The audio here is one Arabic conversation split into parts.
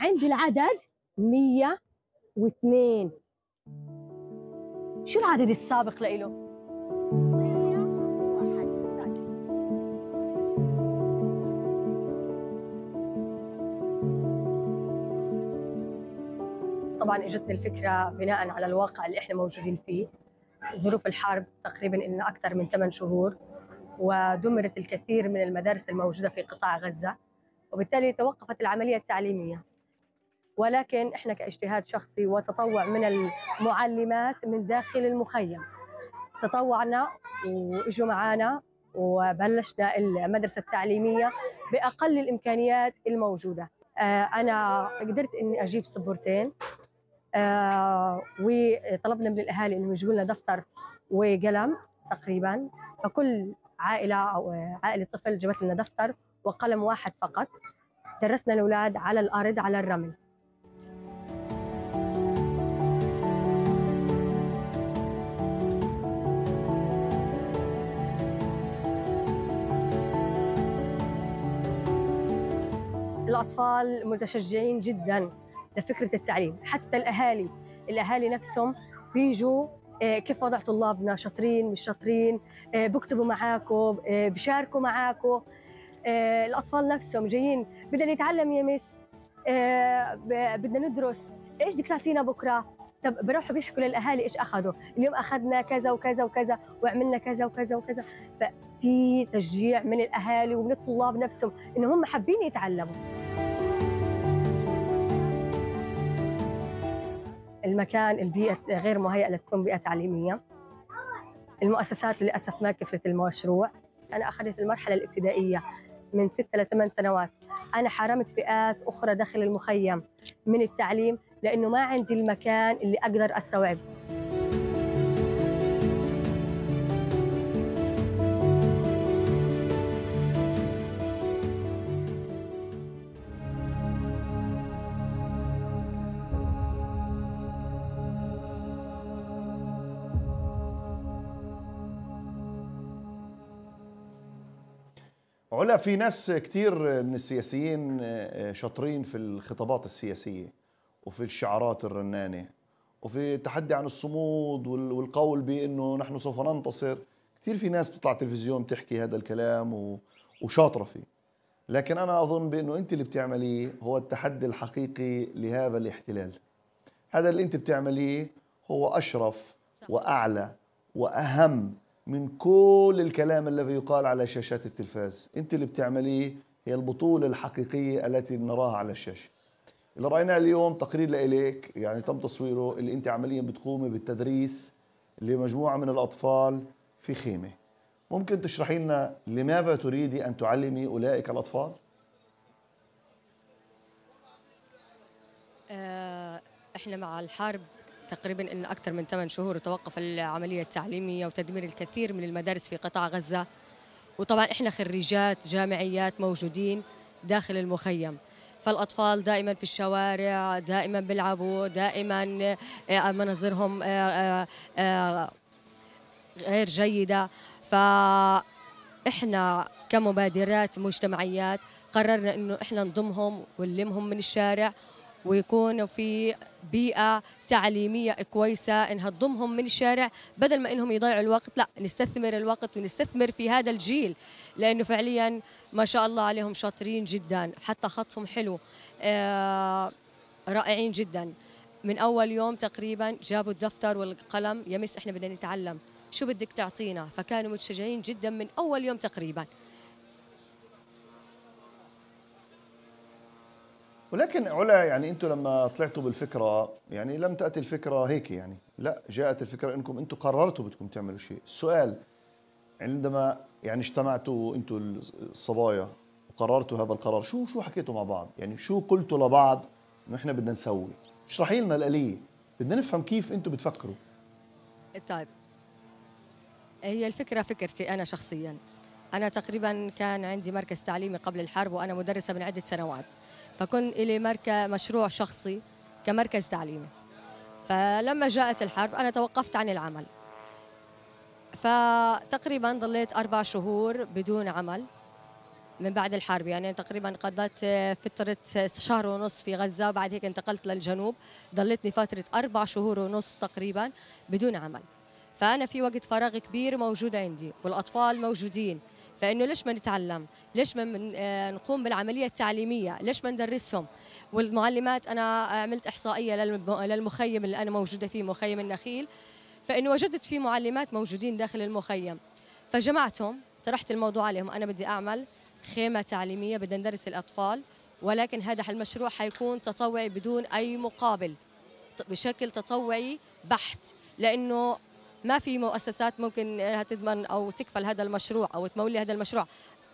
عندي العدد 102 شو العدد السابق لإله؟ طبعا اجتني الفكره بناء على الواقع اللي احنا موجودين فيه ظروف الحرب تقريبا لنا اكثر من 8 شهور ودمرت الكثير من المدارس الموجوده في قطاع غزه وبالتالي توقفت العمليه التعليميه ولكن احنا كاجتهاد شخصي وتطوع من المعلمات من داخل المخيم تطوعنا واجوا معنا وبلشنا المدرسه التعليميه باقل الامكانيات الموجوده آه، انا قدرت اني اجيب سبورتين آه، وطلبنا من الاهالي انهم يجيبوا لنا دفتر وقلم تقريبا فكل عائله او عائله طفل جابت لنا دفتر وقلم واحد فقط درسنا الاولاد على الارض على الرمل الأطفال متشجعين جدا لفكرة التعليم حتى الأهالي الأهالي نفسهم بيجوا آه، كيف وضع طلابنا شاطرين مش شاطرين آه، بكتبوا معاكم آه، بشاركوا معاكم الأطفال نفسهم جايين بدنا نتعلم يا مس بدنا ندرس ايش بدك تعطينا بكره طب بروحوا بيحكوا للاهالي ايش اخذوا اليوم اخذنا كذا وكذا وكذا وعملنا كذا وكذا وكذا ففي تشجيع من الاهالي ومن الطلاب نفسهم انهم هم حابين يتعلموا المكان البيئة غير مهيئة لتكون بيئة تعليمية المؤسسات للأسف ما كفلت المشروع أنا أخذت المرحلة الابتدائية من ستة 8 سنوات أنا حرمت فئات أخرى داخل المخيم من التعليم لأنه ما عندي المكان اللي أقدر أستوعبه علا في ناس كتير من السياسيين آه، شاطرين في الخطابات السياسية وفي الشعارات الرنانة وفي التحدي عن الصمود والقول بأنه نحن سوف ننتصر كثير في ناس بتطلع تلفزيون بتحكي هذا الكلام وشاطرة فيه لكن أنا أظن بأنه أنت اللي بتعمليه هو التحدي الحقيقي لهذا الاحتلال هذا اللي أنت بتعمليه هو أشرف وأعلى وأهم من كل الكلام الذي يقال على شاشات التلفاز انت اللي بتعمليه هي البطولة الحقيقية التي نراها على الشاشة اللي رأيناه اليوم تقرير لإليك يعني تم تصويره اللي انت عمليا بتقومي بالتدريس لمجموعة من الأطفال في خيمة ممكن تشرحي لنا لماذا تريدي أن تعلمي أولئك الأطفال؟ آه، احنا مع الحرب تقريبا أن أكثر من 8 شهور توقف العملية التعليمية وتدمير الكثير من المدارس في قطاع غزة وطبعا إحنا خريجات جامعيات موجودين داخل المخيم فالأطفال دائما في الشوارع دائما بيلعبوا دائما آه، آه، مناظرهم آه، غير جيدة فإحنا كمبادرات مجتمعيات قررنا انه احنا نضمهم ونلمهم من الشارع ويكون في بيئة تعليمية كويسة انها تضمهم من الشارع بدل ما انهم يضيعوا الوقت لا نستثمر الوقت ونستثمر في هذا الجيل لانه فعليا ما شاء الله عليهم شاطرين جدا حتى خطهم حلو آه رائعين جدا من اول يوم تقريبا جابوا الدفتر والقلم يا مس احنا بدنا نتعلم شو بدك تعطينا فكانوا متشجعين جدا من اول يوم تقريبا ولكن علا يعني انتم لما طلعتوا بالفكره يعني لم تاتي الفكره هيك يعني لا جاءت الفكره انكم انتم قررتوا بدكم تعملوا شيء السؤال عندما يعني اجتمعتوا انتم الصبايا وقررتوا هذا القرار شو شو حكيتوا مع بعض يعني شو قلتوا لبعض انه احنا بدنا نسوي اشرحي لنا الاليه بدنا نفهم كيف انتم بتفكروا طيب هي الفكره فكرتي انا شخصيا انا تقريبا كان عندي مركز تعليمي قبل الحرب وانا مدرسه من عده سنوات فكن إلي مركز مشروع شخصي كمركز تعليمي فلما جاءت الحرب أنا توقفت عن العمل فتقريبا ضليت أربع شهور بدون عمل من بعد الحرب يعني تقريبا قضيت آه، فترة آه، شهر ونص في غزة بعد هيك انتقلت للجنوب ضلتني فترة أربع شهور ونص تقريبا بدون عمل فأنا في وقت فراغ كبير موجود عندي والأطفال موجودين فانه ليش ما نتعلم؟ ليش ما آه، نقوم بالعمليه التعليميه؟ ليش ما ندرسهم؟ والمعلمات انا عملت احصائيه للمخيم اللي انا موجوده فيه مخيم النخيل فانه وجدت فيه معلمات موجودين داخل المخيم فجمعتهم طرحت الموضوع عليهم انا بدي اعمل خيمه تعليميه بدنا ندرس الاطفال ولكن هذا المشروع حيكون تطوعي بدون اي مقابل بشكل تطوعي بحت لانه ما في مؤسسات ممكن انها تضمن او تكفل هذا المشروع او تمولي هذا المشروع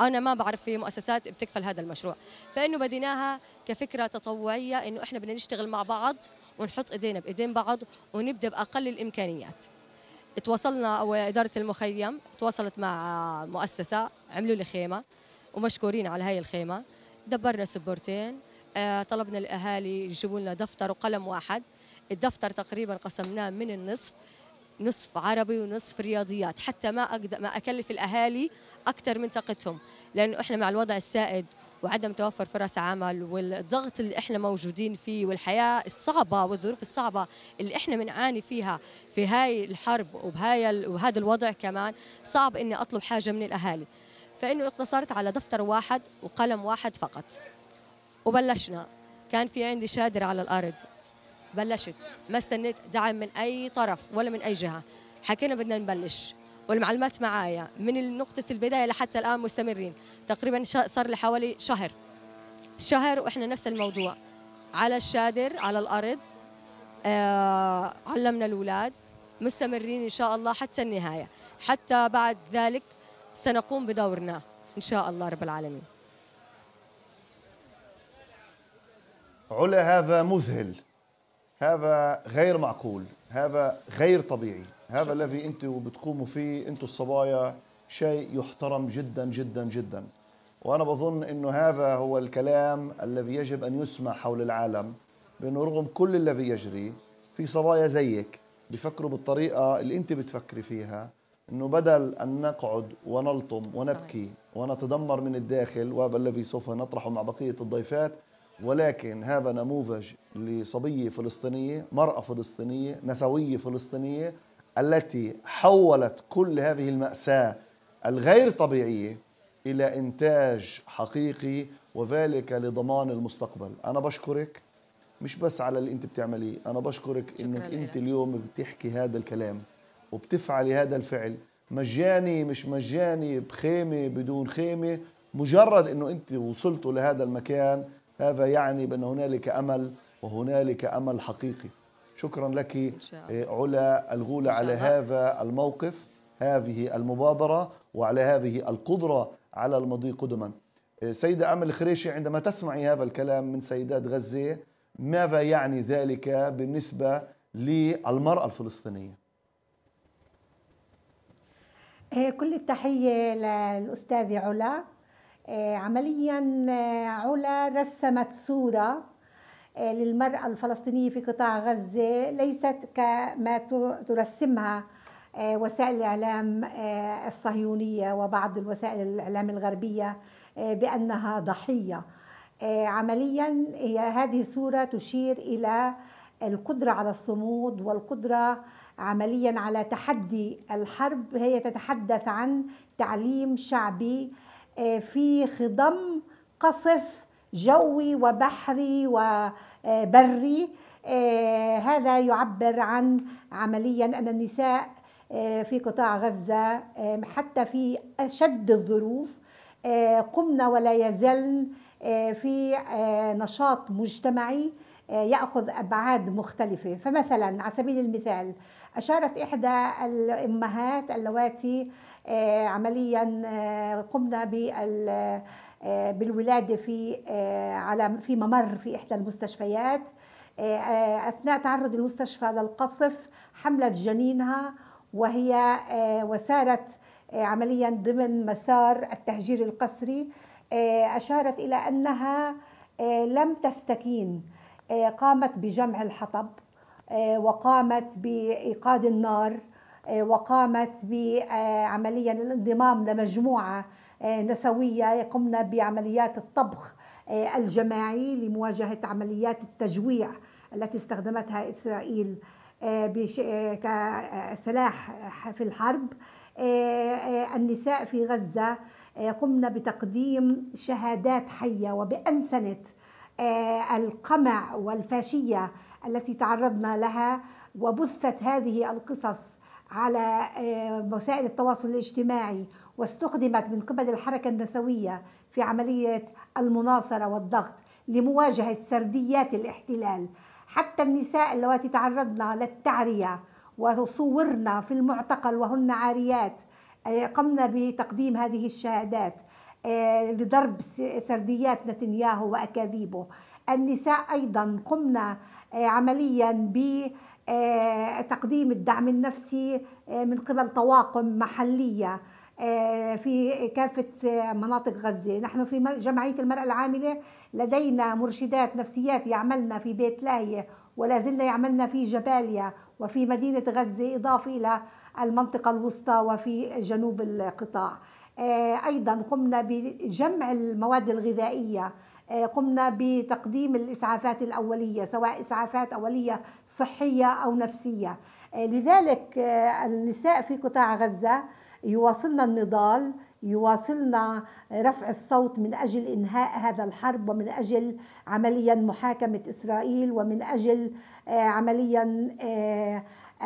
انا ما بعرف في مؤسسات بتكفل هذا المشروع فانه بديناها كفكره تطوعيه انه احنا بدنا نشتغل مع بعض ونحط ايدينا بايدين بعض ونبدا باقل الامكانيات تواصلنا او اداره المخيم تواصلت مع مؤسسه عملوا لي خيمه ومشكورين على هاي الخيمه دبرنا سبورتين آه، طلبنا الاهالي يجيبوا لنا دفتر وقلم واحد الدفتر تقريبا قسمناه من النصف نصف عربي ونصف رياضيات حتى ما أقدر ما أكلف الأهالي أكثر من طاقتهم لأنه إحنا مع الوضع السائد وعدم توفر فرص عمل والضغط اللي احنا موجودين فيه والحياه الصعبه والظروف الصعبه اللي احنا بنعاني فيها في هاي الحرب وبهاي وهذا الوضع كمان صعب اني اطلب حاجه من الاهالي فانه اقتصرت على دفتر واحد وقلم واحد فقط وبلشنا كان في عندي شادر على الارض بلشت ما استنيت دعم من أي طرف ولا من أي جهة حكينا بدنا نبلش والمعلمات معايا من نقطة البداية لحتى الآن مستمرين تقريبا صار لي حوالي شهر شهر وإحنا نفس الموضوع على الشادر على الأرض آه علمنا الأولاد مستمرين إن شاء الله حتى النهاية حتى بعد ذلك سنقوم بدورنا إن شاء الله رب العالمين علا هذا مذهل هذا غير معقول هذا غير طبيعي هذا الذي انتم بتقوموا فيه انتم الصبايا شيء يحترم جدا جدا جدا وانا بظن انه هذا هو الكلام الذي يجب ان يسمع حول العالم بانه رغم كل الذي يجري في صبايا زيك بفكروا بالطريقه اللي انت بتفكري فيها انه بدل ان نقعد ونلطم ونبكي ونتدمر من الداخل وهذا الذي سوف نطرحه مع بقيه الضيفات ولكن هذا نموذج لصبية فلسطينية مرأة فلسطينية نسوية فلسطينية التي حولت كل هذه المأساة الغير طبيعية إلى إنتاج حقيقي وذلك لضمان المستقبل أنا بشكرك مش بس على اللي أنت بتعمليه أنا بشكرك أنك لله. أنت اليوم بتحكي هذا الكلام وبتفعلي هذا الفعل مجاني مش مجاني بخيمة بدون خيمة مجرد أنه أنت وصلتوا لهذا المكان هذا يعني بأن هنالك أمل وهنالك أمل حقيقي شكرا لك إيه، علا الغولة على هذا الموقف هذه المبادرة وعلى هذه القدرة على المضي قدما إيه، سيدة أمل خريشي عندما تسمعي هذا الكلام من سيدات غزة ماذا يعني ذلك بالنسبة للمرأة الفلسطينية إيه، كل التحية للأستاذة علا آه، عمليا آه، علا رسمت صورة آه، للمرأة الفلسطينية في قطاع غزة ليست كما ترسمها وسائل الإعلام الصهيونية وبعض الوسائل الإعلام الغربية بأنها ضحية عمليا هي هذه الصورة تشير إلى القدرة على الصمود والقدرة عمليا على تحدي الحرب هي تتحدث عن تعليم شعبي آه، في خضم قصف جوي وبحري وبري آه، آه، هذا يعبر عن عمليا ان النساء في قطاع غزه حتى في اشد الظروف قمنا ولا يزلن في نشاط مجتمعي ياخذ ابعاد مختلفه فمثلا على سبيل المثال اشارت احدى الامهات اللواتي آه، عمليا آه، قمنا بال آه، بالولاده في على في ممر في احدى المستشفيات اثناء تعرض المستشفى للقصف حملت جنينها وهي وسارت عمليا ضمن مسار التهجير القسري اشارت الى انها لم تستكين قامت بجمع الحطب وقامت بايقاد النار آه، وقامت بعملية الانضمام لمجموعة آه، نسوية قمنا بعمليات الطبخ آه، الجماعي لمواجهة عمليات التجويع التي استخدمتها إسرائيل كسلاح في الحرب النساء في غزة قمنا بتقديم شهادات حية وبأنسنة القمع والفاشية التي تعرضنا لها وبثت هذه القصص على آه، وسائل التواصل الاجتماعي واستخدمت من قبل الحركة النسوية في عملية المناصرة والضغط لمواجهة سرديات الاحتلال حتى النساء اللواتي تعرضن للتعرية وصورنا في المعتقل وهن عاريات آه، قمنا بتقديم هذه الشهادات آه، لضرب سرديات نتنياهو وأكاذيبه النساء أيضا قمنا عمليا ب آه، تقديم الدعم النفسي آه، من قبل طواقم محلية آه، في كافة مناطق غزة نحن في جمعية المرأة العاملة لدينا مرشدات نفسيات يعملن في بيت لاهية ولا زلنا يعملن في جباليا وفي مدينة غزة إضافة إلى المنطقة الوسطى وفي جنوب القطاع أيضا قمنا بجمع المواد الغذائية آه، قمنا بتقديم الاسعافات الاوليه سواء اسعافات اوليه صحيه او نفسيه آه، لذلك آه، النساء في قطاع غزه يواصلنا النضال يواصلنا رفع الصوت من اجل انهاء هذا الحرب ومن اجل عمليا محاكمه اسرائيل ومن اجل عمليا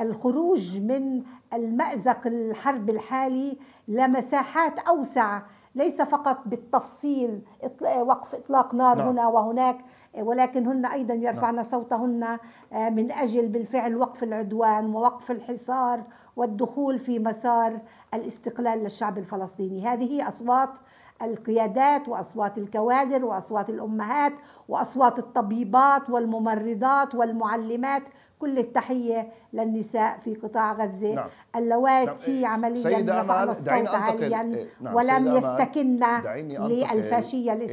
الخروج من المازق الحرب الحالي لمساحات اوسع ليس فقط بالتفصيل وقف إطلاق نار نعم. هنا وهناك ولكن هن أيضا نعم. يرفعن نعم. صوتهن آه، من أجل بالفعل وقف العدوان ووقف الحصار والدخول في مسار الاستقلال للشعب الفلسطيني هذه أصوات القيادات واصوات الكوادر واصوات الامهات واصوات الطبيبات والممرضات والمعلمات كل التحيه للنساء في قطاع غزه نعم. اللواتي نعم. إيه، عمليا رفعن الصوت عاليا إيه، نعم. ولم يستكن للفاشيه